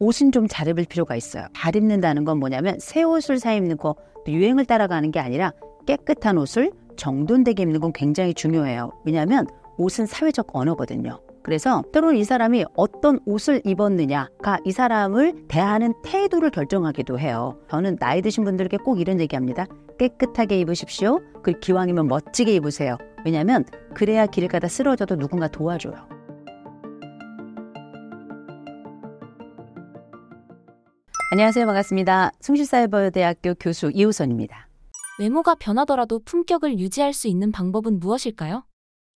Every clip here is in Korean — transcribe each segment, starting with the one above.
옷은 좀 잘 입을 필요가 있어요. 잘 입는다는 건 뭐냐면 새 옷을 사 입는 거 유행을 따라가는 게 아니라 깨끗한 옷을 정돈되게 입는 건 굉장히 중요해요. 왜냐하면 옷은 사회적 언어거든요. 그래서 때로는 이 사람이 어떤 옷을 입었느냐가 이 사람을 대하는 태도를 결정하기도 해요. 저는 나이 드신 분들께 꼭 이런 얘기합니다. 깨끗하게 입으십시오. 그 기왕이면 멋지게 입으세요. 왜냐하면 그래야 길 가다 쓰러져도 누군가 도와줘요. 안녕하세요. 반갑습니다. 숭실사이버대학교 교수 이우선입니다. 외모가 변하더라도 품격을 유지할 수 있는 방법은 무엇일까요?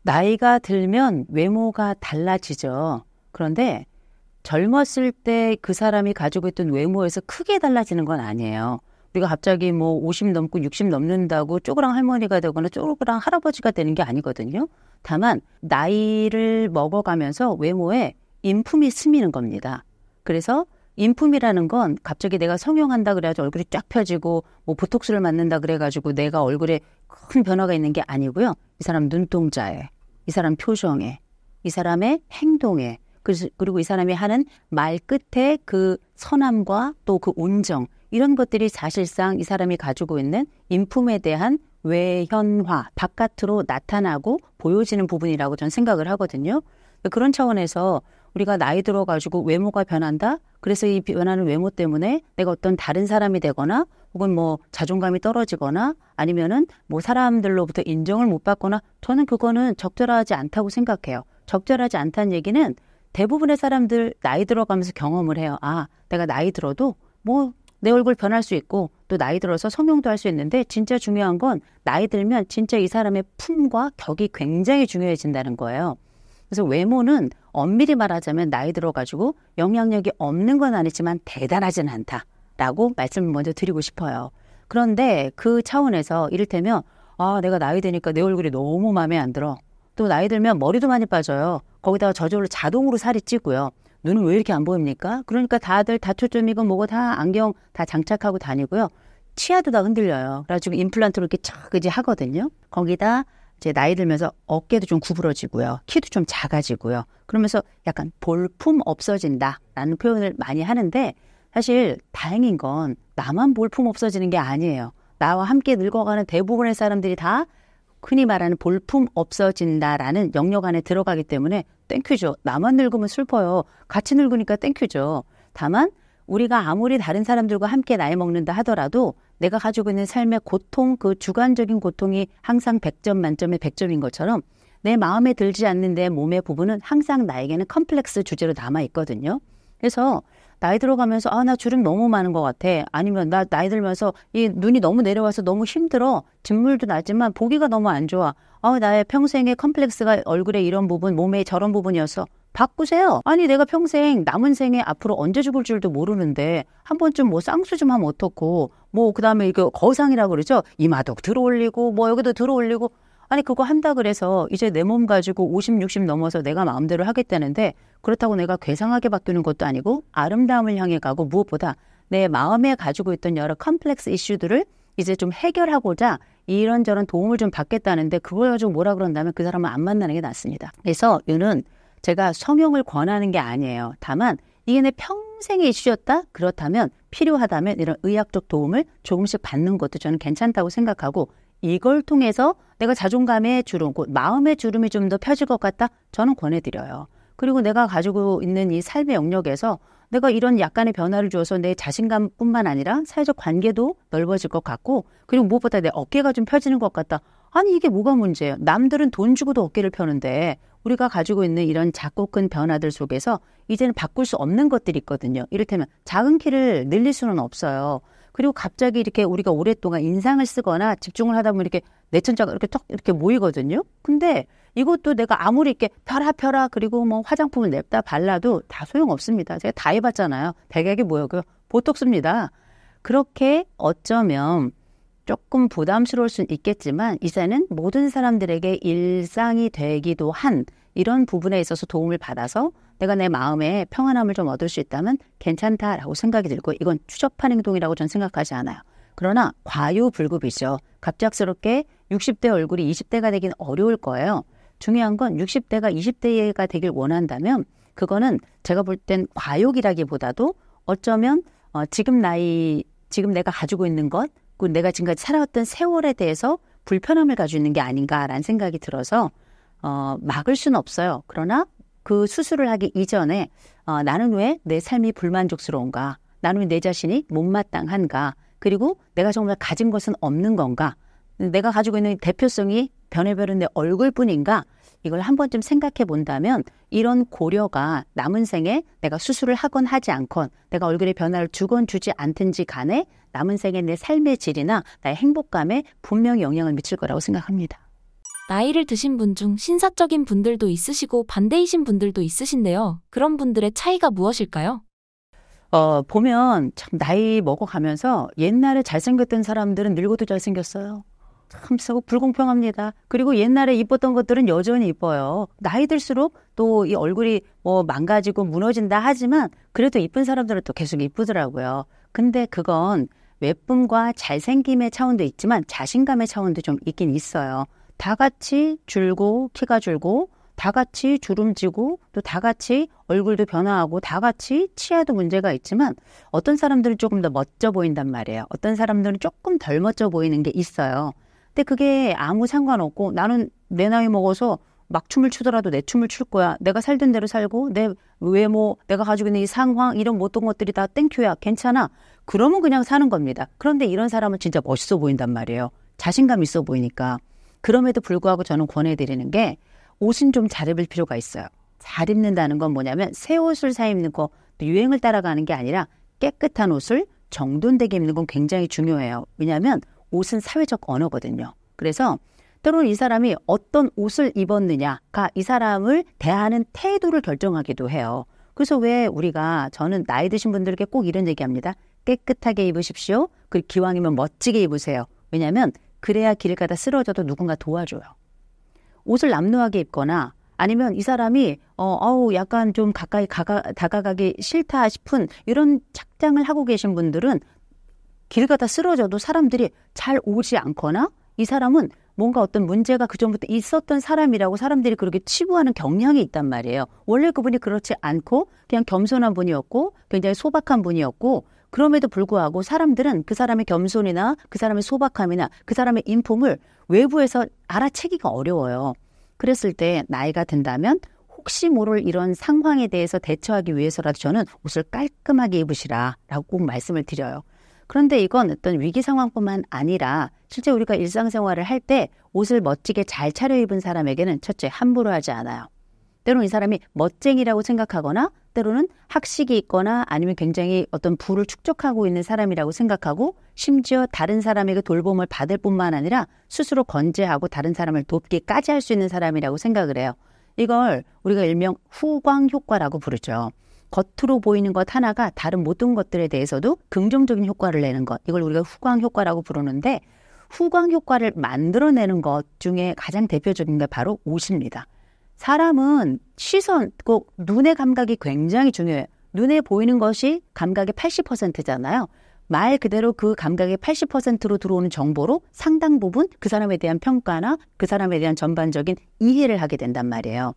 나이가 들면 외모가 달라지죠. 그런데 젊었을 때 그 사람이 가지고 있던 외모에서 크게 달라지는 건 아니에요. 우리가 갑자기 뭐 50 넘고 60 넘는다고 쪼그랑 할머니가 되거나 쪼그랑 할아버지가 되는 게 아니거든요. 다만 나이를 먹어가면서 외모에 인품이 스미는 겁니다. 그래서 인품이라는 건 갑자기 내가 성형한다 그래가지고 얼굴이 쫙 펴지고 뭐 보톡스를 맞는다 그래가지고 내가 얼굴에 큰 변화가 있는 게 아니고요. 이 사람 눈동자에, 이 사람 표정에, 이 사람의 행동에, 그리고 이 사람이 하는 말 끝에 그 선함과 또 그 온정 이런 것들이 사실상 이 사람이 가지고 있는 인품에 대한 외현화 바깥으로 나타나고 보여지는 부분이라고 저는 생각을 하거든요. 그런 차원에서 우리가 나이 들어가지고 외모가 변한다? 그래서 이 변하는 외모 때문에 내가 어떤 다른 사람이 되거나 혹은 뭐 자존감이 떨어지거나 아니면은 뭐 사람들로부터 인정을 못 받거나 저는 그거는 적절하지 않다고 생각해요. 적절하지 않다는 얘기는 대부분의 사람들 나이 들어가면서 경험을 해요. 아, 내가 나이 들어도 뭐 내 얼굴 변할 수 있고 또 나이 들어서 성형도 할 수 있는데 진짜 중요한 건 나이 들면 진짜 이 사람의 품과 격이 굉장히 중요해진다는 거예요. 그래서 외모는 엄밀히 말하자면 나이 들어가지고 영향력이 없는 건 아니지만 대단하진 않다라고 말씀을 먼저 드리고 싶어요. 그런데 그 차원에서 이를테면 아 내가 나이 드니까 내 얼굴이 너무 마음에 안 들어. 또 나이 들면 머리도 많이 빠져요. 거기다가 저절로 자동으로 살이 찌고요. 눈은 왜 이렇게 안 보입니까? 그러니까 다들 다초점이고 뭐고 다 안경 다 장착하고 다니고요. 치아도 다 흔들려요. 그래가지고 임플란트로 이렇게 착 이제 하거든요. 거기다 이제 나이 들면서 어깨도 좀 구부러지고요. 키도 좀 작아지고요. 그러면서 약간 볼품 없어진다라는 표현을 많이 하는데 사실 다행인 건 나만 볼품 없어지는 게 아니에요. 나와 함께 늙어가는 대부분의 사람들이 다 흔히 말하는 볼품 없어진다라는 영역 안에 들어가기 때문에 땡큐죠. 나만 늙으면 슬퍼요. 같이 늙으니까 땡큐죠. 다만 우리가 아무리 다른 사람들과 함께 나이 먹는다 하더라도 내가 가지고 있는 삶의 고통, 그 주관적인 고통이 항상 100점 만점에 100점인 것처럼 내 마음에 들지 않는 내 몸의 부분은 항상 나에게는 컴플렉스 주제로 남아 있거든요. 그래서 나이 들어가면서 아 나 주름 너무 많은 것 같아 아니면 나 나이 들면서 이 눈이 너무 내려와서 너무 힘들어 진물도 나지만 보기가 너무 안 좋아 아 나의 평생의 컴플렉스가 얼굴에 이런 부분 몸에 저런 부분이어서 바꾸세요. 아니 내가 평생 남은 생에 앞으로 언제 죽을 줄도 모르는데 한 번쯤 뭐 쌍수 좀 하면 어떻고 뭐 그다음에 이거 거상이라고 그러죠. 이마도 들어올리고 뭐 여기도 들어올리고 아니 그거 한다 그래서 이제 내 몸 가지고 50, 60 넘어서 내가 마음대로 하겠다는데 그렇다고 내가 괴상하게 바뀌는 것도 아니고 아름다움을 향해 가고 무엇보다 내 마음에 가지고 있던 여러 컴플렉스 이슈들을 이제 좀 해결하고자 이런저런 도움을 좀 받겠다는데 그걸 가지고 뭐라 그런다면 그사람은안 만나는 게 낫습니다. 그래서 윤는 제가 성형을 권하는 게 아니에요. 다만 이게 내 평생의 이슈였다? 그렇다면 필요하다면 이런 의학적 도움을 조금씩 받는 것도 저는 괜찮다고 생각하고 이걸 통해서 내가 자존감의 주름, 곧 마음의 주름이 좀 더 펴질 것 같다? 저는 권해드려요. 그리고 내가 가지고 있는 이 삶의 영역에서 내가 이런 약간의 변화를 주어서 내 자신감뿐만 아니라 사회적 관계도 넓어질 것 같고 그리고 무엇보다 내 어깨가 좀 펴지는 것 같다. 아니 이게 뭐가 문제예요? 남들은 돈 주고도 어깨를 펴는데 우리가 가지고 있는 이런 작고 큰 변화들 속에서 이제는 바꿀 수 없는 것들이 있거든요. 이를테면 작은 키를 늘릴 수는 없어요. 그리고 갑자기 이렇게 우리가 오랫동안 인상을 쓰거나 집중을 하다 보면 이렇게 내천자가 이렇게 턱 이렇게 모이거든요. 근데 이것도 내가 아무리 이렇게 펴라 펴라 그리고 뭐 화장품을 냅다 발라도 다 소용없습니다. 제가 다 해봤잖아요. 백약이 뭐예요? 보톡스입니다. 그렇게 어쩌면 조금 부담스러울 수는 있겠지만 이제는 모든 사람들에게 일상이 되기도 한 이런 부분에 있어서 도움을 받아서 내가 내 마음에 평안함을 좀 얻을 수 있다면 괜찮다라고 생각이 들고 이건 추접한 행동이라고 전 생각하지 않아요. 그러나 과유불급이죠. 갑작스럽게 60대 얼굴이 20대가 되긴 어려울 거예요. 중요한 건 60대가 20대가 되길 원한다면 그거는 제가 볼 땐 과욕이라기보다도 어쩌면 어, 지금 나이 지금 내가 가지고 있는 것그 내가 지금까지 살아왔던 세월에 대해서 불편함을 가지고 있는 게 아닌가라는 생각이 들어서 어, 막을 수는 없어요. 그러나 그 수술을 하기 이전에 어, 나는 왜 내 삶이 불만족스러운가? 나는 왜 내 자신이 못마땅한가? 그리고 내가 정말 가진 것은 없는 건가? 내가 가지고 있는 대표성이 변해별은 내 얼굴뿐인가? 이걸 한 번쯤 생각해 본다면 이런 고려가 남은 생에 내가 수술을 하건 하지 않건 내가 얼굴에 변화를 주건 주지 않든지 간에 남은 생에 내 삶의 질이나 나의 행복감에 분명히 영향을 미칠 거라고 생각합니다. 나이를 드신 분 중 신사적인 분들도 있으시고 반대이신 분들도 있으신데요. 그런 분들의 차이가 무엇일까요? 어, 보면 참 나이 먹어가면서 옛날에 잘생겼던 사람들은 늙어도 잘생겼어요. 참 서고 불공평합니다. 그리고 옛날에 이뻤던 것들은 여전히 이뻐요. 나이 들수록 또 이 얼굴이 뭐 망가지고 무너진다 하지만 그래도 이쁜 사람들은 또 계속 이쁘더라고요. 근데 그건 예쁨과 잘생김의 차원도 있지만 자신감의 차원도 좀 있긴 있어요. 다 같이 줄고 키가 줄고 다 같이 주름지고 또 다 같이 얼굴도 변화하고 다 같이 치아도 문제가 있지만 어떤 사람들은 조금 더 멋져 보인단 말이에요. 어떤 사람들은 조금 덜 멋져 보이는 게 있어요. 근데 그게 아무 상관없고 나는 내 나이 먹어서 막 춤을 추더라도 내 춤을 출 거야. 내가 살던 대로 살고 내 외모, 내가 가지고 있는 이 상황 이런 모든 것들이 다 땡큐야. 괜찮아. 그러면 그냥 사는 겁니다. 그런데 이런 사람은 진짜 멋있어 보인단 말이에요. 자신감 있어 보이니까. 그럼에도 불구하고 저는 권해드리는 게 옷은 좀 잘 입을 필요가 있어요. 잘 입는다는 건 뭐냐면 새 옷을 사 입는 거, 유행을 따라가는 게 아니라 깨끗한 옷을 정돈되게 입는 건 굉장히 중요해요. 왜냐하면 옷은 사회적 언어거든요. 그래서 때로는 이 사람이 어떤 옷을 입었느냐가 이 사람을 대하는 태도를 결정하기도 해요. 그래서 왜 우리가 저는 나이 드신 분들께 꼭 이런 얘기합니다. 깨끗하게 입으십시오. 그리고 기왕이면 멋지게 입으세요. 왜냐하면 그래야 길 가다 쓰러져도 누군가 도와줘요. 옷을 남루하게 입거나 아니면 이 사람이 어, 어우 약간 좀 가까이 가가, 다가가기 싫다 싶은 이런 착장을 하고 계신 분들은 길 가다 쓰러져도 사람들이 잘 오지 않거나 이 사람은 뭔가 어떤 문제가 그전부터 있었던 사람이라고 사람들이 그렇게 치부하는 경향이 있단 말이에요. 원래 그분이 그렇지 않고 그냥 겸손한 분이었고 굉장히 소박한 분이었고 그럼에도 불구하고 사람들은 그 사람의 겸손이나 그 사람의 소박함이나 그 사람의 인품을 외부에서 알아채기가 어려워요. 그랬을 때 나이가 든다면 혹시 모를 이런 상황에 대해서 대처하기 위해서라도 저는 옷을 깔끔하게 입으시라 라고 꼭 말씀을 드려요. 그런데 이건 어떤 위기 상황뿐만 아니라 실제 우리가 일상생활을 할 때 옷을 멋지게 잘 차려입은 사람에게는 첫째 함부로 하지 않아요. 때로는 이 사람이 멋쟁이라고 생각하거나 때로는 학식이 있거나 아니면 굉장히 어떤 부를 축적하고 있는 사람이라고 생각하고 심지어 다른 사람에게 돌봄을 받을 뿐만 아니라 스스로 건재하고 다른 사람을 돕기까지 할 수 있는 사람이라고 생각을 해요. 이걸 우리가 일명 후광 효과라고 부르죠. 겉으로 보이는 것 하나가 다른 모든 것들에 대해서도 긍정적인 효과를 내는 것. 이걸 우리가 후광 효과라고 부르는데 후광 효과를 만들어내는 것 중에 가장 대표적인 게 바로 옷입니다. 사람은 시선, 꼭 눈의 감각이 굉장히 중요해요. 눈에 보이는 것이 감각의 80%잖아요. 말 그대로 그 감각의 80%로 들어오는 정보로 상당 부분 그 사람에 대한 평가나 그 사람에 대한 전반적인 이해를 하게 된단 말이에요.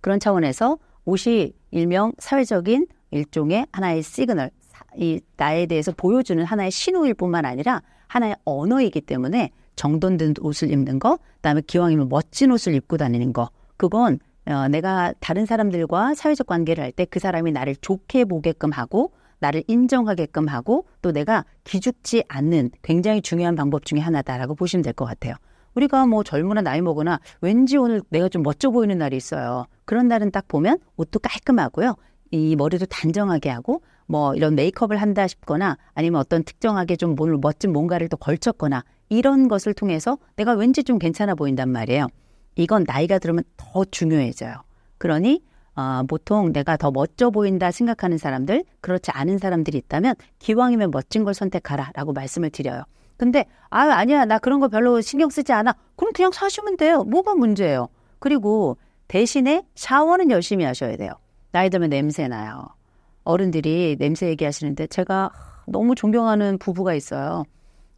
그런 차원에서 옷이 일명 사회적인 일종의 하나의 시그널, 이 나에 대해서 보여주는 하나의 신호일 뿐만 아니라 하나의 언어이기 때문에 정돈된 옷을 입는 거, 그다음에 기왕이면 멋진 옷을 입고 다니는 거. 그건 어, 내가 다른 사람들과 사회적 관계를 할 때 그 사람이 나를 좋게 보게끔 하고 나를 인정하게끔 하고 또 내가 기죽지 않는 굉장히 중요한 방법 중에 하나다라고 보시면 될 것 같아요. 우리가 뭐 젊으나 나이 먹으나 왠지 오늘 내가 좀 멋져 보이는 날이 있어요. 그런 날은 딱 보면 옷도 깔끔하고요. 이 머리도 단정하게 하고 뭐 이런 메이크업을 한다 싶거나 아니면 어떤 특정하게 좀 오늘 멋진 뭔가를 또 걸쳤거나 이런 것을 통해서 내가 왠지 좀 괜찮아 보인단 말이에요. 이건 나이가 들으면 더 중요해져요. 그러니 어, 보통 내가 더 멋져 보인다 생각하는 사람들, 그렇지 않은 사람들이 있다면 기왕이면 멋진 걸 선택하라라고 말씀을 드려요. 근데 아 아니야 나 그런 거 별로 신경 쓰지 않아. 그럼 그냥 사시면 돼요. 뭐가 문제예요? 그리고 대신에 샤워는 열심히 하셔야 돼요. 나이 들면 냄새 나요. 어른들이 냄새 얘기하시는데 제가 너무 존경하는 부부가 있어요.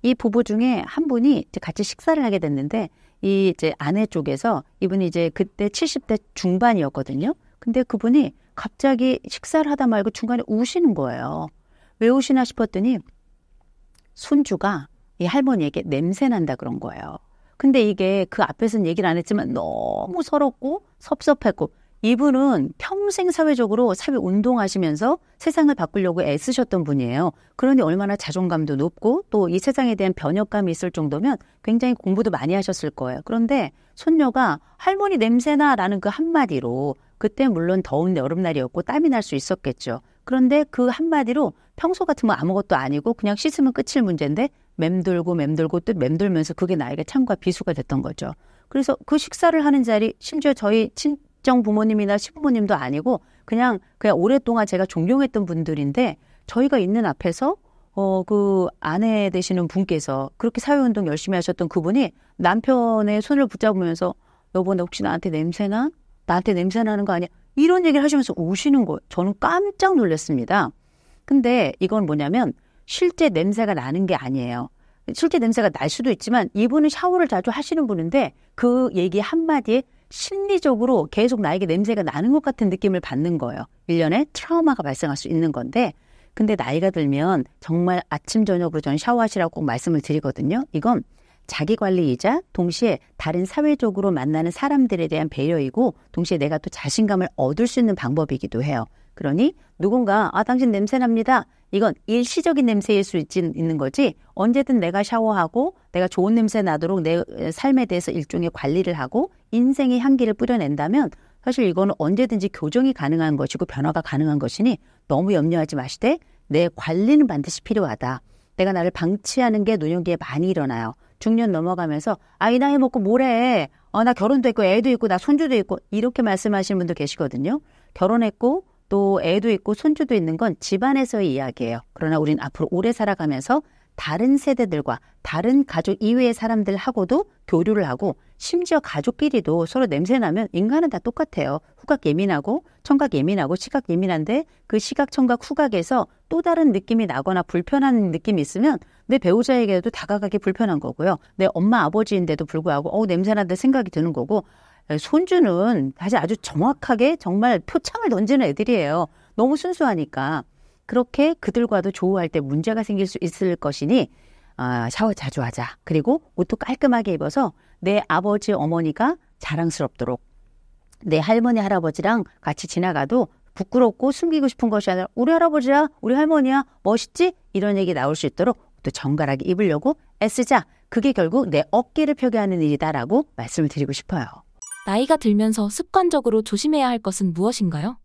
이 부부 중에 한 분이 이제 같이 식사를 하게 됐는데 이 이제 아내 쪽에서 이분이 이제 그때 70대 중반이었거든요. 근데 그분이 갑자기 식사를 하다 말고 중간에 우시는 거예요. 왜 우시나 싶었더니 손주가 이 할머니에게 냄새 난다 그런 거예요. 근데 이게 그 앞에서는 얘기를 안 했지만 너무 서럽고 섭섭했고 이분은 평생 사회적으로 사회 운동하시면서 세상을 바꾸려고 애쓰셨던 분이에요. 그러니 얼마나 자존감도 높고 또 이 세상에 대한 변혁감이 있을 정도면 굉장히 공부도 많이 하셨을 거예요. 그런데 손녀가 할머니 냄새나라는 그 한마디로 그때 물론 더운 여름날이었고 땀이 날 수 있었겠죠. 그런데 그 한마디로 평소 같으면 아무것도 아니고 그냥 씻으면 끝일 문제인데 맴돌고 맴돌고 또 맴돌면서 그게 나에게 참과 비수가 됐던 거죠. 그래서 그 식사를 하는 자리 심지어 저희 친, 특정 부모님이나 시부모님도 아니고 그냥 그냥 오랫동안 제가 존경했던 분들인데 저희가 있는 앞에서 어, 그 아내 되시는 분께서 그렇게 사회운동 열심히 하셨던 그분이 남편의 손을 붙잡으면서 여보, 나 혹시 나한테 냄새나? 나한테 냄새나는 거 아니야? 이런 얘기를 하시면서 우시는 거 저는 깜짝 놀랐습니다. 근데 이건 뭐냐면 실제 냄새가 나는 게 아니에요. 실제 냄새가 날 수도 있지만 이분은 샤워를 자주 하시는 분인데 그 얘기 한마디에 심리적으로 계속 나에게 냄새가 나는 것 같은 느낌을 받는 거예요. 일련의 트라우마가 발생할 수 있는 건데 근데 나이가 들면 정말 아침 저녁으로 저는 샤워하시라고 꼭 말씀을 드리거든요. 이건 자기 관리이자 동시에 다른 사회적으로 만나는 사람들에 대한 배려이고 동시에 내가 또 자신감을 얻을 수 있는 방법이기도 해요. 그러니 누군가 아 당신 냄새 납니다. 이건 일시적인 냄새일 수 있는 거지 언제든 내가 샤워하고 내가 좋은 냄새 나도록 내 삶에 대해서 일종의 관리를 하고 인생의 향기를 뿌려낸다면 사실 이거는 언제든지 교정이 가능한 것이고 변화가 가능한 것이니 너무 염려하지 마시되 내 관리는 반드시 필요하다. 내가 나를 방치하는 게 노년기에 많이 일어나요. 중년 넘어가면서 아 이 나이 먹고 뭐래? 어 나 결혼도 했고 애도 있고 나 손주도 있고 이렇게 말씀하시는 분도 계시거든요. 결혼했고 또 애도 있고 손주도 있는 건 집안에서의 이야기예요. 그러나 우린 앞으로 오래 살아가면서 다른 세대들과 다른 가족 이외의 사람들하고도 교류를 하고 심지어 가족끼리도 서로 냄새나면 인간은 다 똑같아요. 후각 예민하고 청각 예민하고 시각 예민한데 그 시각, 청각, 후각에서 또 다른 느낌이 나거나 불편한 느낌이 있으면 내 배우자에게도 다가가기 불편한 거고요. 내 엄마, 아버지인데도 불구하고 어, 냄새나다 생각이 드는 거고 예, 손주는 사실 아주 정확하게 정말 표창을 던지는 애들이에요. 너무 순수하니까. 그렇게 그들과도 조우할 때 문제가 생길 수 있을 것이니 아, 샤워 자주 하자. 그리고 옷도 깔끔하게 입어서 내 아버지 어머니가 자랑스럽도록 내 할머니 할아버지랑 같이 지나가도 부끄럽고 숨기고 싶은 것이 아니라 우리 할아버지야 우리 할머니야 멋있지 이런 얘기 나올 수 있도록 또 정갈하게 입으려고 애쓰자 그게 결국 내 어깨를 표기하는 일이다라고 말씀을 드리고 싶어요. 나이가 들면서 습관적으로 조심해야 할 것은 무엇인가요?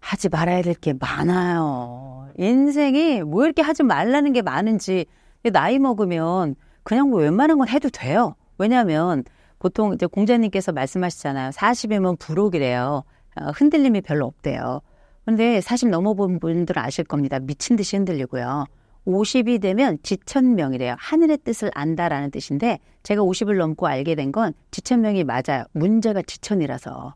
하지 말아야 될 게 많아요. 인생이 뭐 이렇게 하지 말라는 게 많은지 나이 먹으면 그냥 뭐 웬만한 건 해도 돼요. 왜냐하면 보통 이제 공자님께서 말씀하시잖아요. 40이면 불혹이래요 아, 흔들림이 별로 없대요. 근데 40 넘어본 분들은 아실 겁니다. 미친 듯이 흔들리고요. 50이 되면 지천명이래요. 하늘의 뜻을 안다라는 뜻인데 제가 50을 넘고 알게 된 건 지천명이 맞아요. 문제가 지천이라서.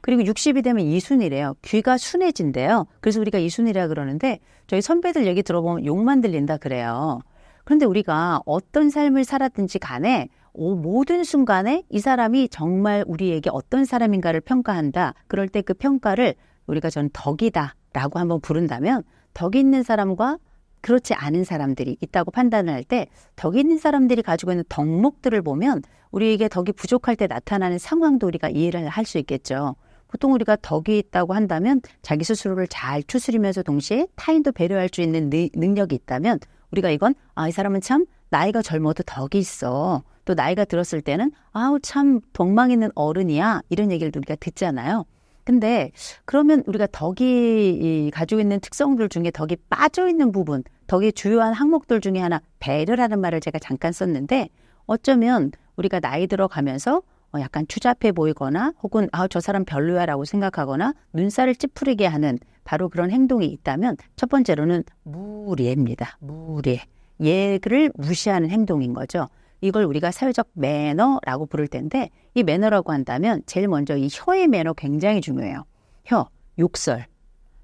그리고 60이 되면 이순이래요. 귀가 순해진대요. 그래서 우리가 이순이라 그러는데 저희 선배들 얘기 들어보면 욕만 들린다 그래요. 그런데 우리가 어떤 삶을 살았든지 간에 모든 순간에 이 사람이 정말 우리에게 어떤 사람인가를 평가한다. 그럴 때 그 평가를 우리가 전 덕이다라고 한번 부른다면 덕 있는 사람과 그렇지 않은 사람들이 있다고 판단을 할 때 덕이 있는 사람들이 가지고 있는 덕목들을 보면 우리에게 덕이 부족할 때 나타나는 상황도 우리가 이해를 할 수 있겠죠. 보통 우리가 덕이 있다고 한다면 자기 스스로를 잘 추스리면서 동시에 타인도 배려할 수 있는 능력이 있다면 우리가 이건 아, 이 사람은 참 나이가 젊어도 덕이 있어. 또 나이가 들었을 때는 아우 참 덕망 있는 어른이야. 이런 얘기를 우리가 듣잖아요. 근데 그러면 우리가 덕이 가지고 있는 특성들 중에 덕이 빠져 있는 부분, 덕이 주요한 항목들 중에 하나 배려라는 말을 제가 잠깐 썼는데 어쩌면 우리가 나이 들어가면서 어, 약간 추잡해 보이거나 혹은 아 저 사람 별로야라고 생각하거나 눈살을 찌푸리게 하는 바로 그런 행동이 있다면 첫 번째로는 무례입니다. 무례. 예를 무시하는 행동인 거죠. 이걸 우리가 사회적 매너라고 부를 텐데 이 매너라고 한다면 제일 먼저 이 혀의 매너 굉장히 중요해요. 혀, 욕설.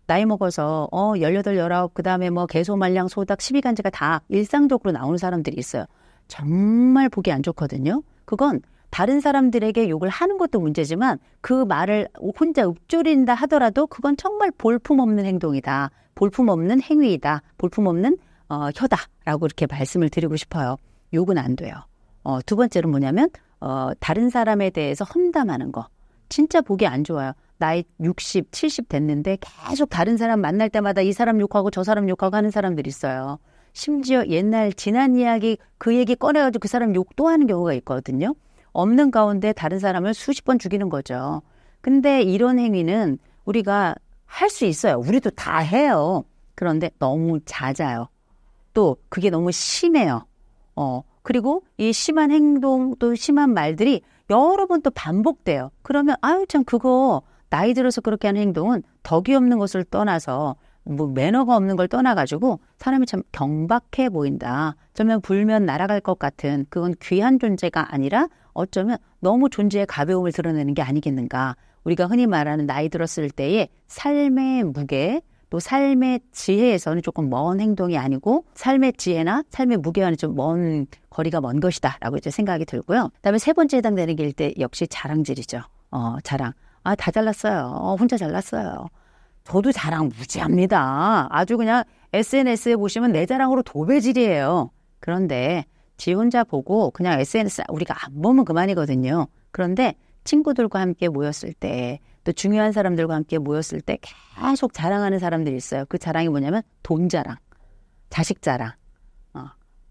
나이 먹어서 어 18, 19, 그다음에 뭐 개소, 말량, 소닥 십이간지가 다 일상적으로 나오는 사람들이 있어요. 정말 보기 안 좋거든요. 그건 다른 사람들에게 욕을 하는 것도 문제지만 그 말을 혼자 읊조린다 하더라도 그건 정말 볼품없는 행동이다. 볼품없는 행위이다. 볼품없는 어, 혀다라고 이렇게 말씀을 드리고 싶어요. 욕은 안 돼요. 어, 두 번째로 뭐냐면 어, 다른 사람에 대해서 험담하는 거. 진짜 보기 안 좋아요. 나이 60, 70 됐는데 계속 다른 사람 만날 때마다 이 사람 욕하고 저 사람 욕하고 하는 사람들 있어요. 심지어 옛날 지난 이야기 그 얘기 꺼내가지고 그 사람 욕도 하는 경우가 있거든요. 없는 가운데 다른 사람을 수십 번 죽이는 거죠. 근데 이런 행위는 우리가 할 수 있어요. 우리도 다 해요. 그런데 너무 잦아요. 또 그게 너무 심해요. 어, 그리고 이 심한 행동 또 심한 말들이 여러 번 또 반복돼요. 그러면 아유 참 그거 나이 들어서 그렇게 하는 행동은 덕이 없는 것을 떠나서 뭐 매너가 없는 걸 떠나가지고 사람이 참 경박해 보인다. 어쩌면 불면 날아갈 것 같은 그건 귀한 존재가 아니라 어쩌면 너무 존재의 가벼움을 드러내는 게 아니겠는가. 우리가 흔히 말하는 나이 들었을 때의 삶의 무게, 또 삶의 지혜에서는 조금 먼 행동이 아니고 삶의 지혜나 삶의 무게와는 좀 먼 거리가 먼 것이다라고 이제 생각이 들고요. 그다음에 세 번째 해당되는 게 일대 역시 자랑질이죠. 어, 자랑. 아, 다 잘났어요. 어, 혼자 잘났어요. 저도 자랑 무지합니다. 아주 그냥 SNS에 보시면 내 자랑으로 도배질이에요. 그런데 지 혼자 보고 그냥 SNS 우리가 안 보면 그만이거든요. 그런데 친구들과 함께 모였을 때또 중요한 사람들과 함께 모였을 때 계속 자랑하는 사람들이 있어요. 그 자랑이 뭐냐면 돈 자랑, 자식 자랑. 어.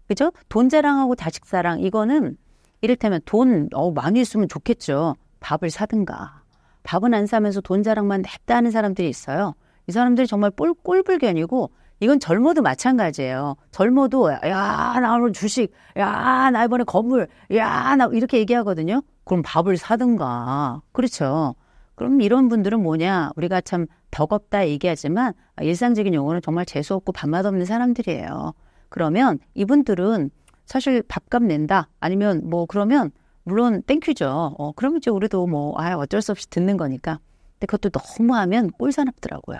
그죠? 돈 자랑하고 자식 자랑 이거는 이를테면 돈 어, 많이 있으면 좋겠죠. 밥을 사든가. 밥은 안 사면서 돈 자랑만 냅다 하는 사람들이 있어요. 이 사람들이 정말 꼴, 꼴불견이고 이건 젊어도 마찬가지예요. 젊어도 야 나 오늘 주식, 야 나 이번에 건물, 야 나 이렇게 얘기하거든요. 그럼 밥을 사든가. 그렇죠. 그럼 이런 분들은 뭐냐? 우리가 참 덕없다 얘기하지만 일상적인 용어는 정말 재수없고 밥맛 없는 사람들이에요. 그러면 이분들은 사실 밥값 낸다 아니면 뭐 그러면 물론 땡큐죠. 어, 그럼 이제 우리도 뭐 아, 어쩔 수 없이 듣는 거니까. 근데 그것도 너무 하면 꼴사납더라고요.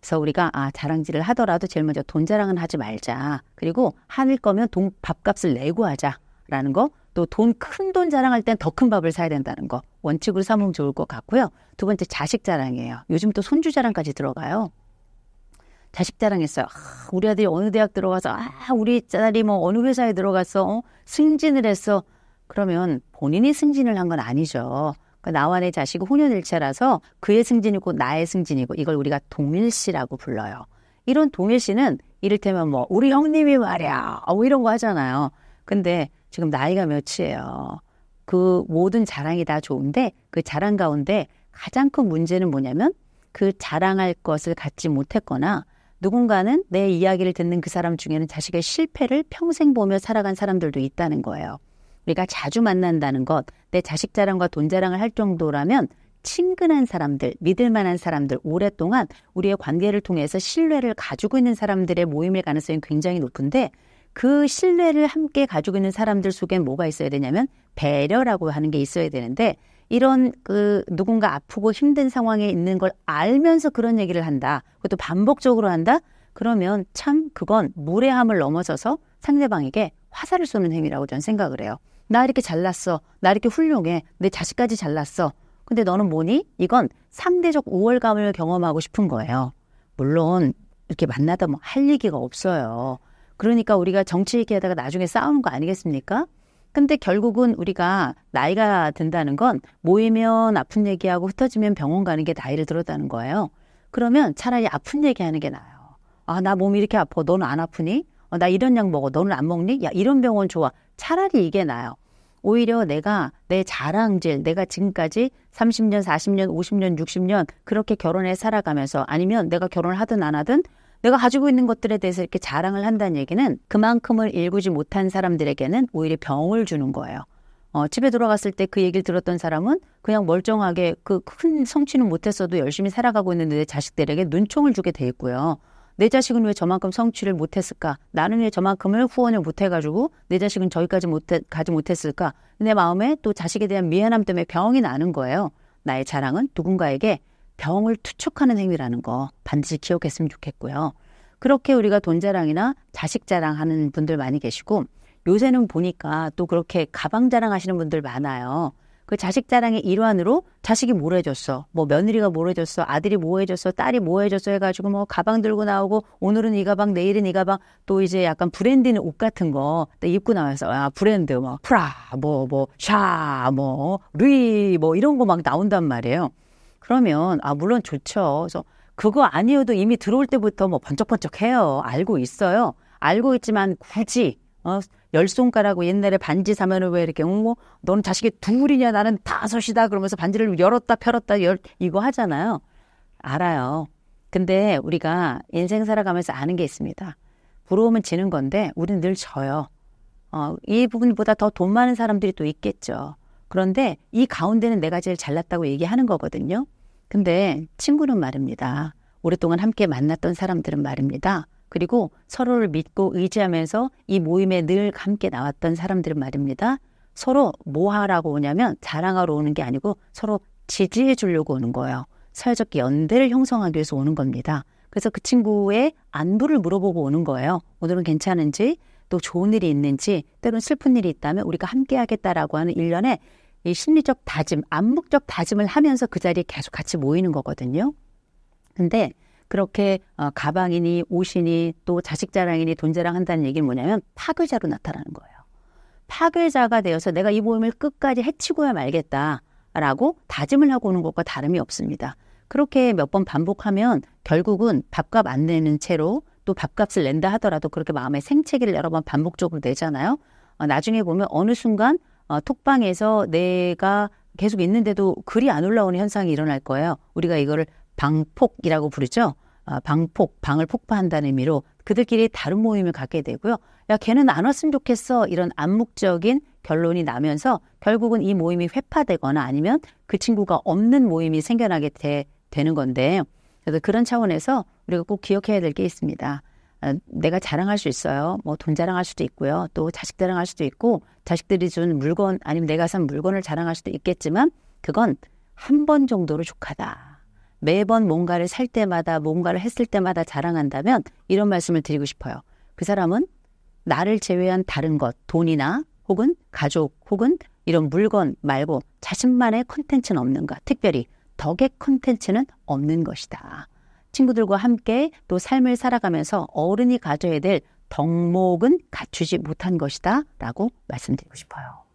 그래서 우리가 아 자랑질을 하더라도 제일 먼저 돈 자랑은 하지 말자. 그리고 하늘 거면 돈 밥값을 내고 하자라는 거 또돈 큰 돈 자랑할 땐 더 큰 밥을 사야 된다는 거 원칙으로 삼으면 좋을 것 같고요. 두 번째 자식 자랑이에요. 요즘 또 손주 자랑까지 들어가요. 자식 자랑했어요. 아, 우리 아들이 어느 대학 들어가서 아 우리 딸이 뭐 어느 회사에 들어가서 어, 승진을 했어. 그러면 본인이 승진을 한 건 아니죠. 그 나와 내 자식이 혼연일체라서 그의 승진이고 나의 승진이고 이걸 우리가 동일시라고 불러요. 이런 동일시는 이를테면 뭐 우리 형님이 말이야 어, 뭐 이런 거 하잖아요. 근데 지금 나이가 몇이에요. 그 모든 자랑이 다 좋은데 그 자랑 가운데 가장 큰 문제는 뭐냐면 그 자랑할 것을 갖지 못했거나 누군가는 내 이야기를 듣는 그 사람 중에는 자식의 실패를 평생 보며 살아간 사람들도 있다는 거예요. 우리가 자주 만난다는 것, 내 자식 자랑과 돈 자랑을 할 정도라면 친근한 사람들, 믿을 만한 사람들, 오랫동안 우리의 관계를 통해서 신뢰를 가지고 있는 사람들의 모임일 가능성이 굉장히 높은데 그 신뢰를 함께 가지고 있는 사람들 속엔 뭐가 있어야 되냐면 배려라고 하는 게 있어야 되는데 이런 그 누군가 아프고 힘든 상황에 있는 걸 알면서 그런 얘기를 한다. 그것도 반복적으로 한다. 그러면 참 그건 무례함을 넘어서서 상대방에게 화살을 쏘는 행위라고 저는 생각을 해요. 나 이렇게 잘났어. 나 이렇게 훌륭해. 내 자식까지 잘났어. 근데 너는 뭐니? 이건 상대적 우월감을 경험하고 싶은 거예요. 물론 이렇게 만나다 뭐 할 얘기가 없어요. 그러니까 우리가 정치 얘기하다가 나중에 싸우는 거 아니겠습니까? 근데 결국은 우리가 나이가 든다는 건 모이면 아픈 얘기하고 흩어지면 병원 가는 게 나이를 들었다는 거예요. 그러면 차라리 아픈 얘기하는 게 나아요. 아, 나 몸이 이렇게 아파. 너는 안 아프니? 어, 나 이런 약 먹어. 너는 안 먹니? 야, 이런 병원 좋아. 차라리 이게 나아요. 오히려 내가 내 자랑질, 내가 지금까지 30년, 40년, 50년, 60년 그렇게 결혼해 살아가면서 아니면 내가 결혼을 하든 안 하든 내가 가지고 있는 것들에 대해서 이렇게 자랑을 한다는 얘기는 그만큼을 일구지 못한 사람들에게는 오히려 병을 주는 거예요. 어, 집에 돌아갔을 때 그 얘기를 들었던 사람은 그냥 멀쩡하게 그 큰 성취는 못했어도 열심히 살아가고 있는 내 자식들에게 눈총을 주게 돼 있고요. 내 자식은 왜 저만큼 성취를 못했을까? 나는 왜 저만큼을 후원을 못해가지고 내 자식은 저기까지 못해, 가지 못했을까? 내 마음에 또 자식에 대한 미안함 때문에 병이 나는 거예요. 나의 자랑은 누군가에게 병을 투척하는 행위라는 거 반드시 기억했으면 좋겠고요. 그렇게 우리가 돈 자랑이나 자식 자랑하는 분들 많이 계시고 요새는 보니까 또 그렇게 가방 자랑하시는 분들 많아요. 그 자식 자랑의 일환으로 자식이 뭘 해줬어, 뭐 며느리가 뭘 해줬어, 아들이 뭐 해줬어, 딸이 뭐 해줬어 해가지고 뭐 가방 들고 나오고 오늘은 이 가방, 내일은 이 가방 또 이제 약간 브랜디는 옷 같은 거 입고 나와서 아 브랜드 뭐 프라, 뭐뭐 뭐, 샤, 뭐 루이 뭐 이런 거 막 나온단 말이에요. 그러면 아 물론 좋죠. 그래서 그거 아니어도 이미 들어올 때부터 뭐 번쩍번쩍해요. 알고 있어요. 알고 있지만 굳이 어, 열 손가락으로 옛날에 반지 사면을왜 이렇게 응, 어, 뭐 너는 자식이 둘이냐 나는 다섯이다 그러면서 반지를 열었다 펴었다 열 이거 하잖아요. 알아요. 근데 우리가 인생 살아가면서 아는 게 있습니다. 부러우면 지는 건데 우리는 늘 져요. 어, 이 부분보다 더 돈 많은 사람들이 또 있겠죠. 그런데 이 가운데는 내가 제일 잘났다고 얘기하는 거거든요. 근데 친구는 말입니다. 오랫동안 함께 만났던 사람들은 말입니다. 그리고 서로를 믿고 의지하면서 이 모임에 늘 함께 나왔던 사람들은 말입니다. 서로 뭐하라고 오냐면 자랑하러 오는 게 아니고 서로 지지해 주려고 오는 거예요. 사회적 연대를 형성하기 위해서 오는 겁니다. 그래서 그 친구의 안부를 물어보고 오는 거예요. 오늘은 괜찮은지, 또 좋은 일이 있는지, 때로는 슬픈 일이 있다면 우리가 함께 하겠다라고 하는 일련의 이 심리적 다짐, 암묵적 다짐을 하면서 그 자리에 계속 같이 모이는 거거든요. 근데 그렇게 어, 가방이니 옷이니 또 자식 자랑이니 돈 자랑한다는 얘기는 뭐냐면 파괴자로 나타나는 거예요. 파괴자가 되어서 내가 이 모임을 끝까지 해치고야 말겠다라고 다짐을 하고 오는 것과 다름이 없습니다. 그렇게 몇 번 반복하면 결국은 밥값 안 내는 채로 또 밥값을 낸다 하더라도 그렇게 마음의 생채기를 여러 번 반복적으로 내잖아요. 어, 나중에 보면 어느 순간 어, 톡방에서 내가 계속 있는데도 글이 안 올라오는 현상이 일어날 거예요. 우리가 이거를 방폭이라고 부르죠. 아, 방폭, 방을 폭파한다는 의미로 그들끼리 다른 모임을 갖게 되고요. 야, 걔는 안 왔으면 좋겠어. 이런 암묵적인 결론이 나면서 결국은 이 모임이 회파되거나 아니면 그 친구가 없는 모임이 생겨나게 되, 되는 건데 그래서 그런 차원에서 우리가 꼭 기억해야 될 게 있습니다. 어, 내가 자랑할 수 있어요. 뭐 돈 자랑할 수도 있고요. 또 자식 자랑할 수도 있고 자식들이 준 물건 아니면 내가 산 물건을 자랑할 수도 있겠지만 그건 한 번 정도로 족하다. 매번 뭔가를 살 때마다 뭔가를 했을 때마다 자랑한다면 이런 말씀을 드리고 싶어요. 그 사람은 나를 제외한 다른 것, 돈이나 혹은 가족 혹은 이런 물건 말고 자신만의 컨텐츠는 없는 가 특별히 덕의 컨텐츠는 없는 것이다. 친구들과 함께 또 삶을 살아가면서 어른이 가져야 될 덕목은 갖추지 못한 것이다 라고 말씀드리고 싶어요.